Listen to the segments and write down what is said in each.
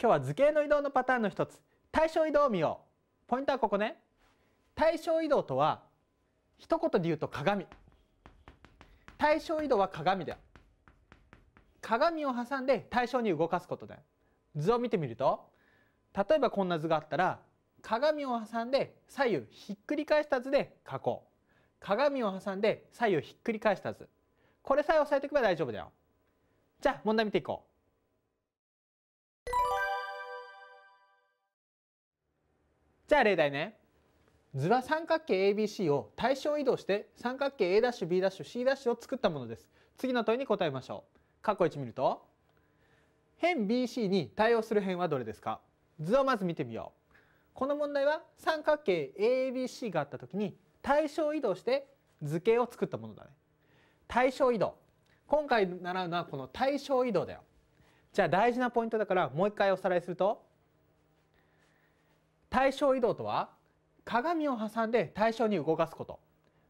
今日は図形の移動のパターンの一つ対称移動を見ようポイントはここね対称移動とは一言で言うと鏡対称移動は鏡だ鏡を挟んで対称に動かすことだよ図を見てみると例えばこんな図があったら鏡を挟んで左右ひっくり返した図で書こう鏡を挟んで左右ひっくり返した図これさえ押さえておけば大丈夫だよじゃあ問題見ていこうじゃあ例題ね。図は三角形 ABC を対称移動して三角形 A'B'C' を作ったものです。次の問いに答えましょう。括弧1見ると辺 BC に対応する辺はどれですか図をまず見てみよう。この問題は三角形 ABC があったときに対称移動して図形を作ったものだね。対称移動。今回習うのはこの対称移動だよ。じゃあ大事なポイントだからもう一回おさらいすると対称移動とは鏡を挟んで対称に動かすこと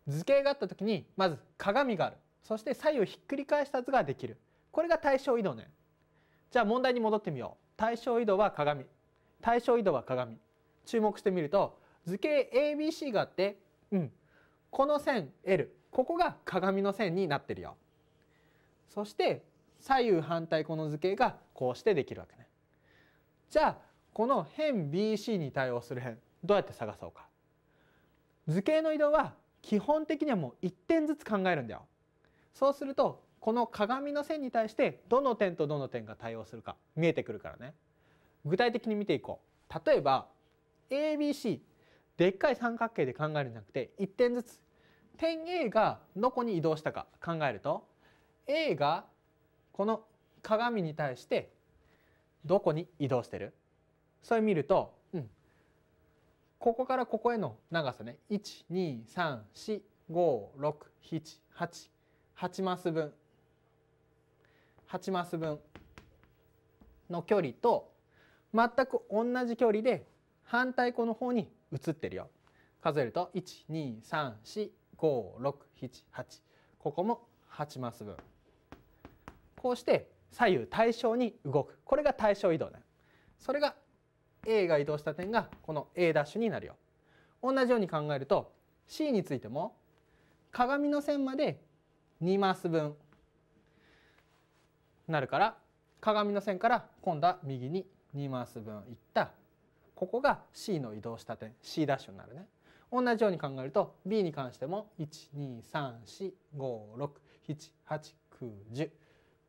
図形があった時にまず鏡があるそして左右ひっくり返した図ができるこれが対称移動ねじゃあ問題に戻ってみよう対称移動は鏡対称移動は鏡注目してみると図形 ABC があってうんこの線 L ここが鏡の線になってるよそして左右反対この図形がこうしてできるわけねじゃあこの辺 BC に対応する辺どうやって探そうか図形の移動は基本的にはもう1点ずつ考えるんだよそうするとこの鏡の線に対してどの点とどの点が対応するか見えてくるからね具体的に見ていこう例えば ABC でっかい三角形で考えるんじゃなくて1点ずつ点 A がどこに移動したか考えると A がこの鏡に対してどこに移動してるそれ見ると、うん、ここからここへの長さね123456788マス分8マス分の距離と全く同じ距離で反対この方に移ってるよ。数えると1 2 3 4 5 6 7 8ここも8マス分。こうして左右対称に動くこれが対称移動だ、それが A が移動した点がこの A' になるよ。同じように考えると C についても鏡の線まで2マス分なるから鏡の線から今度は右に2マス分いったここが C の移動した点 C' になるね。同じように考えると B に関しても12345678910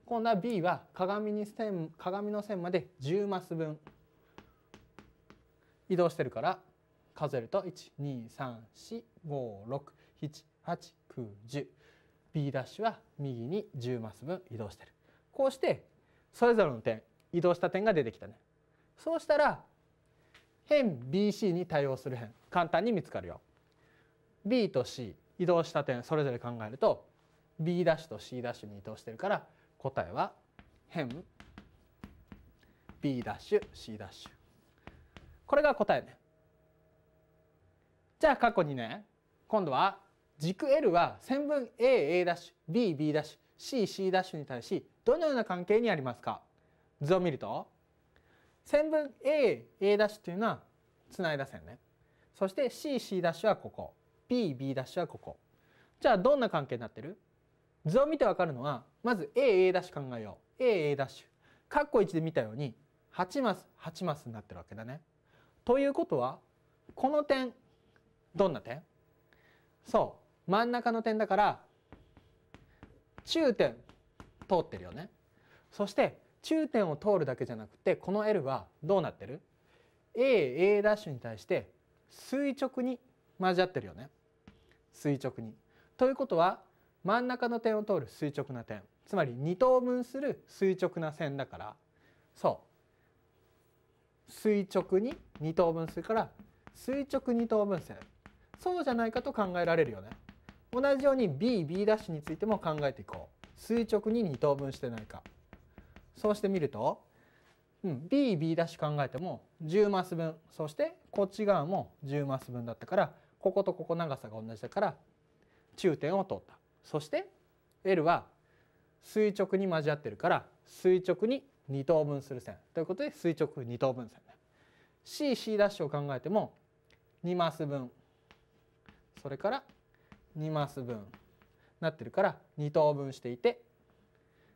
今度は B は鏡に線鏡の線まで10マス分移動してるから数えると12345678910 B' は右に10マス分移動してるこうしてそれぞれの点移動した点が出てきたねそうしたら辺 BC に対応する辺簡単に見つかるよ B と C 移動した点それぞれ考えると B' と C' に移動してるから答えは辺 B'C' これが答えね。じゃあ過去にね今度は軸 L は線分 AA'BB'CC' に対しどのような関係にありますか図を見ると線分 AA' というのはつないだ線ねそして CC' はここ BB' はここじゃあどんな関係になってる図を見てわかるのはまず AA' 考えよう AA' 括弧1で見たように8マス8マスになってるわけだね。ということはこの点どんな点そう真ん中の点だから中点通ってるよね。そして中点を通るだけじゃなくてこの L はどうなってる ?A、A' に対して垂直に交わってるよね。垂直に。ということは真ん中の点を通る垂直な点つまり2等分する垂直な線だからそう垂直に二等分するから垂直二等分線そうじゃないかと考えられるよね同じように BB' についても考えていこう垂直に二等分してないかそうしてみると、うん、BB' 考えても10マス分そしてこっち側も10マス分だったからこことここ長さが同じだから中点を通ったそして L は垂直に交わってるから垂直に2等分する線ということで垂直2等分線ね。CC' ダッシュを考えても2マス分それから2マス分なってるから2等分していて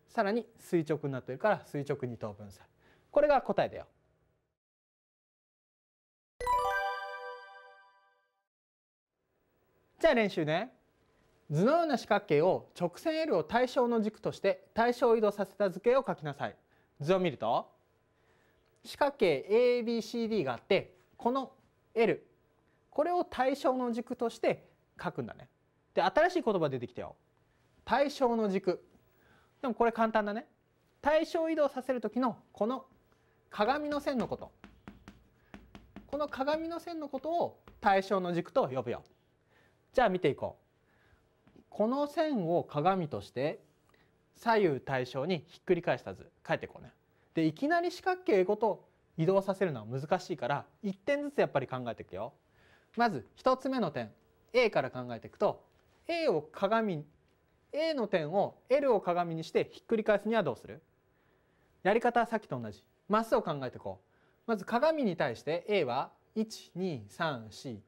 さらに垂直になってるから垂直2等分さこれが答えだよ。じゃあ練習ね。図のような四角形を直線 L を対象の軸として対象を移動させた図形を書きなさい。図を見ると四角形 ABCD があってこの L これを対象の軸として書くんだね。で新しい言葉出てきたよ。対象の軸。でもこれ簡単だね。対象移動させる時のこの鏡の線のこと。この鏡の線のことを対象の軸と呼ぶよ。じゃあ見ていこう。この線を鏡として左右対称にひっくり返した図書いていこうね。でいきなり四角形ごと移動させるのは難しいから1点ずつやっぱり考えていくよ。まず1つ目の点 A から考えていくと A を鏡 A の点を L を鏡にしてひっくり返すにはどうするやり方はさっきと同じマスを考えていこう。まず鏡に対して A は12345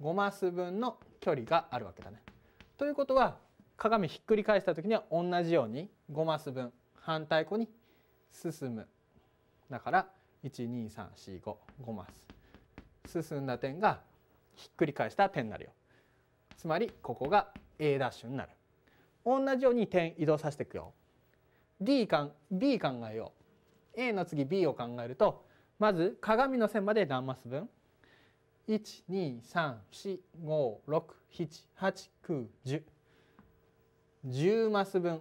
5マス分の距離があるわけだね。ということは鏡ひっくり返した時には同じように5マス分反対弧に進むだから12345 5マス進んだ点がひっくり返した点になるよつまりここが A' になる同じように点移動させていくよ D か B 考えよう A の次 B を考えるとまず鏡の線まで何マス分 ?1234567891010 マス分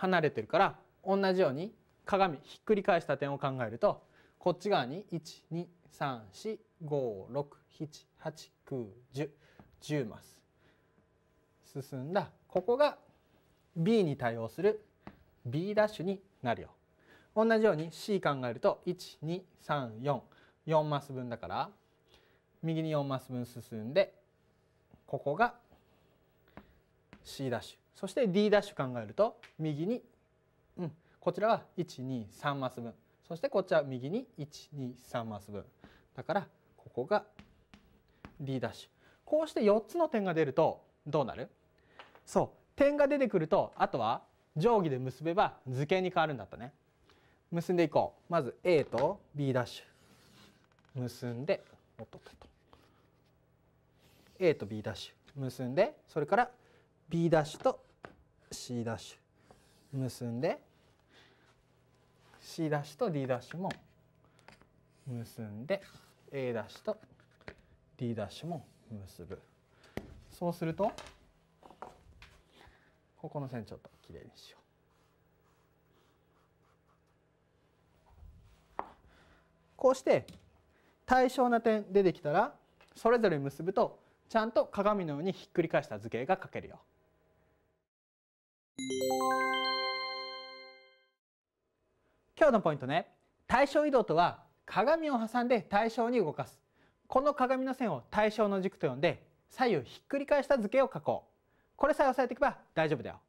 離れてるから同じように鏡ひっくり返した点を考えるとこっち側に12345678910十マス進んだここが B に対応する B' になるよ。同じように C 考えると12344マス分だから右に4マス分進んでここが C' そして D' 考えると右に、うん、こちらは123マス分そしてこっちは右に123マス分だからここが D' こうして4つの点が出るとどうなるそう点が出てくるとあとは定規で結べば図形に変わるんだったね。結んでいこう。まず A と B' 結んでおっとっと A と B' 結んでそれから B' と C' 結んで C' と D' も結んで A' と D' も結ぶそうするとここの線ちょっときれいにしよう。こうして対称な点出てきたらそれぞれ結ぶとちゃんと鏡のようにひっくり返した図形が書けるよ。今日のポイントね対称移動とは鏡を挟んで対称に動かすこの鏡の線を対称の軸と呼んで左右ひっくり返した図形を書こうこれさえ押さえていけば大丈夫だよ